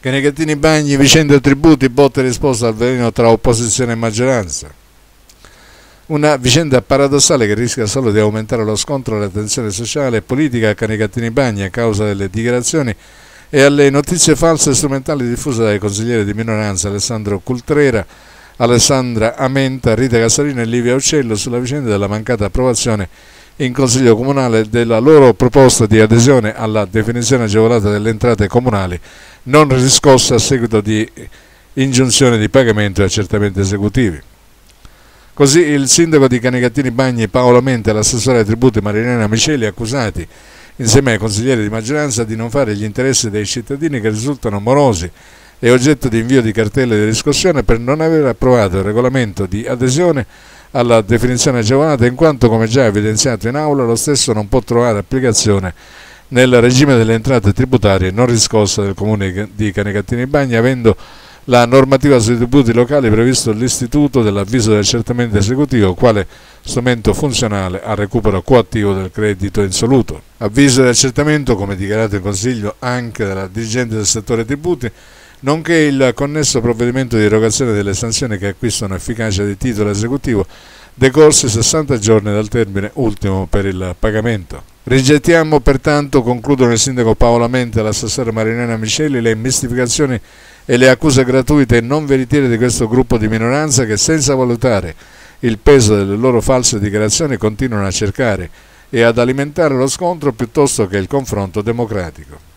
che Negattini Bagni, vicende tributi botte risposta al veleno tra opposizione e maggioranza. Una vicenda paradossale che rischia solo di aumentare lo scontro e la tensione sociale e politica a Canicattini Bagni a causa delle dichiarazioni e alle notizie false e strumentali diffuse dai consiglieri di minoranza Alessandro Cultrera, Alessandra Amenta, Rita Casalino e Livia Uccello sulla vicenda della mancata approvazione in Consiglio Comunale della loro proposta di adesione alla definizione agevolata delle entrate comunali non riscossa a seguito di ingiunzione di pagamento e accertamenti esecutivi. Così il sindaco di Canegattini Bagni Paolo Mente e l'assessore ai tributi Marilena Miceli accusati insieme ai consiglieri di maggioranza di non fare gli interessi dei cittadini che risultano morosi e oggetto di invio di cartelle di riscossione per non aver approvato il regolamento di adesione alla definizione agevolata in quanto, come già evidenziato in aula, lo stesso non può trovare applicazione nel regime delle entrate tributarie non riscosse del comune di Canecattini Bagni, avendo la normativa sui tributi locali previsto l'istituto dell'avviso di accertamento esecutivo quale strumento funzionale al recupero coattivo del credito insoluto. Avviso di accertamento, come dichiarato in Consiglio anche dalla dirigente del settore tributi, nonché il connesso provvedimento di erogazione delle sanzioni che acquistano efficacia di titolo esecutivo decorsi 60 giorni dal termine ultimo per il pagamento. Rigettiamo pertanto, concludono il sindaco Paolo Mente e l'assessore Marinena Miceli, le mistificazioni e le accuse gratuite e non veritiere di questo gruppo di minoranza che senza valutare il peso delle loro false dichiarazioni continuano a cercare e ad alimentare lo scontro piuttosto che il confronto democratico.